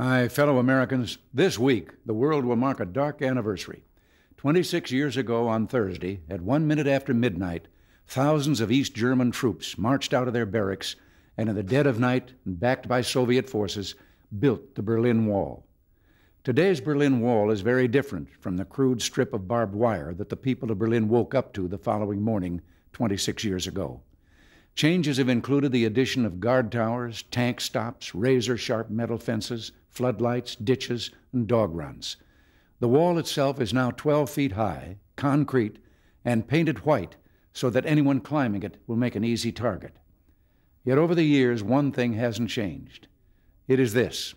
My fellow Americans. This week, the world will mark a dark anniversary. 26 years ago on Thursday, at one minute after midnight, thousands of East German troops marched out of their barracks and, in the dead of night and backed by Soviet forces, built the Berlin Wall. Today's Berlin Wall is very different from the crude strip of barbed wire that the people of Berlin woke up to the following morning 26 years ago. Changes have included the addition of guard towers, tank stops, razor sharp metal fences, floodlights, ditches, and dog runs. The wall itself is now 12 feet high, concrete, and painted white so that anyone climbing it will make an easy target. Yet over the years, one thing hasn't changed. It is this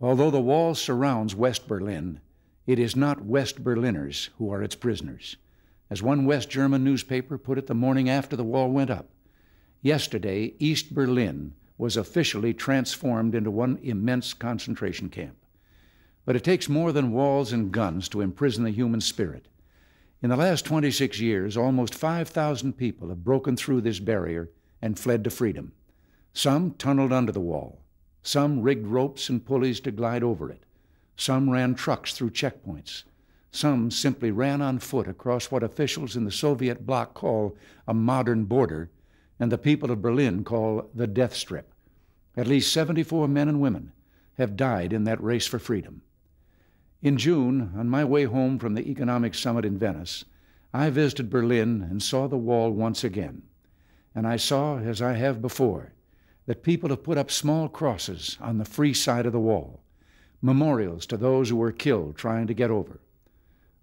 although the wall surrounds West Berlin, it is not West Berliners who are its prisoners. As one West German newspaper put it the morning after the wall went up, Yesterday, East Berlin was officially transformed into one immense concentration camp. But it takes more than walls and guns to imprison the human spirit. In the last 26 years, almost 5,000 people have broken through this barrier and fled to freedom. Some tunneled under the wall, some rigged ropes and pulleys to glide over it, some ran trucks through checkpoints. Some simply ran on foot across what officials in the Soviet bloc call a modern border and the people of Berlin call the death strip. At least 74 men and women have died in that race for freedom. In June, on my way home from the Economic Summit in Venice, I visited Berlin and saw the wall once again. And I saw, as I have before, that people have put up small crosses on the free side of the wall, memorials to those who were killed trying to get over.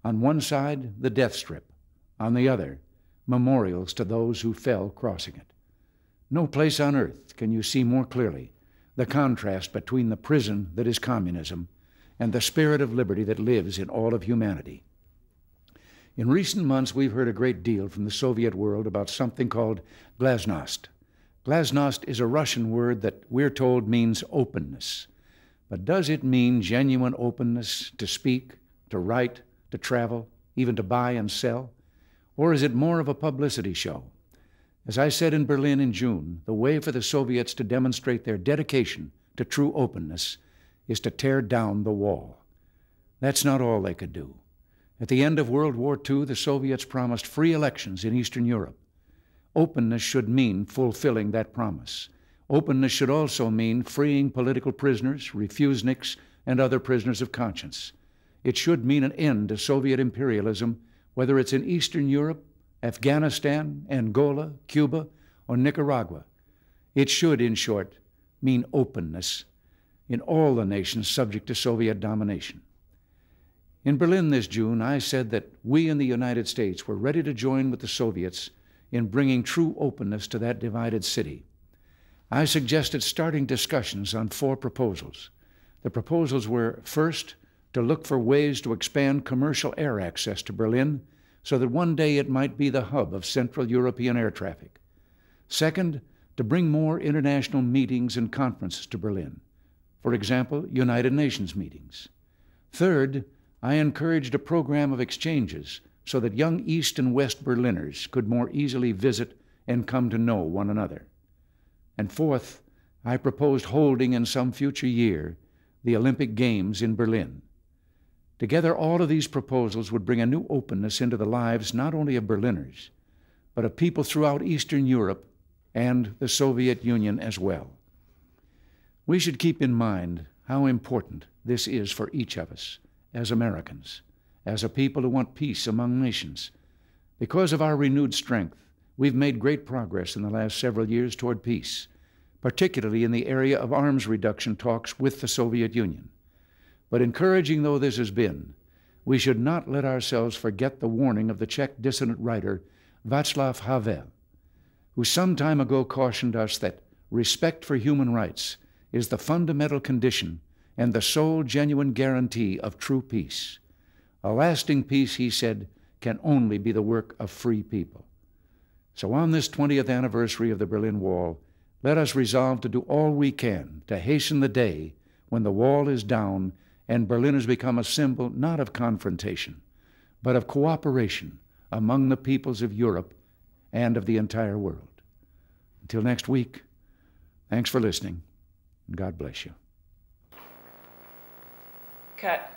On one side, the death strip, on the other, memorials to those who fell crossing it. No place on earth can you see more clearly the contrast between the prison that is communism and the spirit of liberty that lives in all of humanity. In recent months, we've heard a great deal from the Soviet world about something called glasnost. Glasnost is a Russian word that we're told means openness. But does it mean genuine openness to speak, to write, to travel, even to buy and sell? Or is it more of a publicity show? As I said in Berlin in June, the way for the Soviets to demonstrate their dedication to true openness is to tear down the wall. That's not all they could do. At the end of World War II, the Soviets promised free elections in Eastern Europe. Openness should mean fulfilling that promise. Openness should also mean freeing political prisoners, refuseniks, and other prisoners of conscience. It should mean an end to Soviet imperialism whether it's in Eastern Europe, Afghanistan, Angola, Cuba, or Nicaragua. It should, in short, mean openness in all the nations subject to Soviet domination. In Berlin this June, I said that we in the United States were ready to join with the Soviets in bringing true openness to that divided city. I suggested starting discussions on four proposals. The proposals were first, to look for ways to expand commercial air access to Berlin so that one day it might be the hub of Central European air traffic. Second, to bring more international meetings and conferences to Berlin, for example, United Nations meetings. Third, I encouraged a program of exchanges so that young East and West Berliners could more easily visit and come to know one another. And fourth, I proposed holding in some future year the Olympic Games in Berlin. Together, all of these proposals would bring a new openness into the lives not only of Berliners, but of people throughout Eastern Europe and the Soviet Union as well. We should keep in mind how important this is for each of us as Americans, as a people who want peace among nations. Because of our renewed strength, we've made great progress in the last several years toward peace, particularly in the area of arms reduction talks with the Soviet Union. But encouraging though this has been, we should not let ourselves forget the warning of the Czech dissident writer Václav Havel, who some time ago cautioned us that respect for human rights is the fundamental condition and the sole genuine guarantee of true peace. A lasting peace, he said, can only be the work of free people. So, on this 20th anniversary of the Berlin Wall, let us resolve to do all we can to hasten the day when the wall is down and Berlin has become a symbol not of confrontation, but of cooperation among the peoples of Europe and of the entire world. Until next week, thanks for listening, and God bless you. Cut.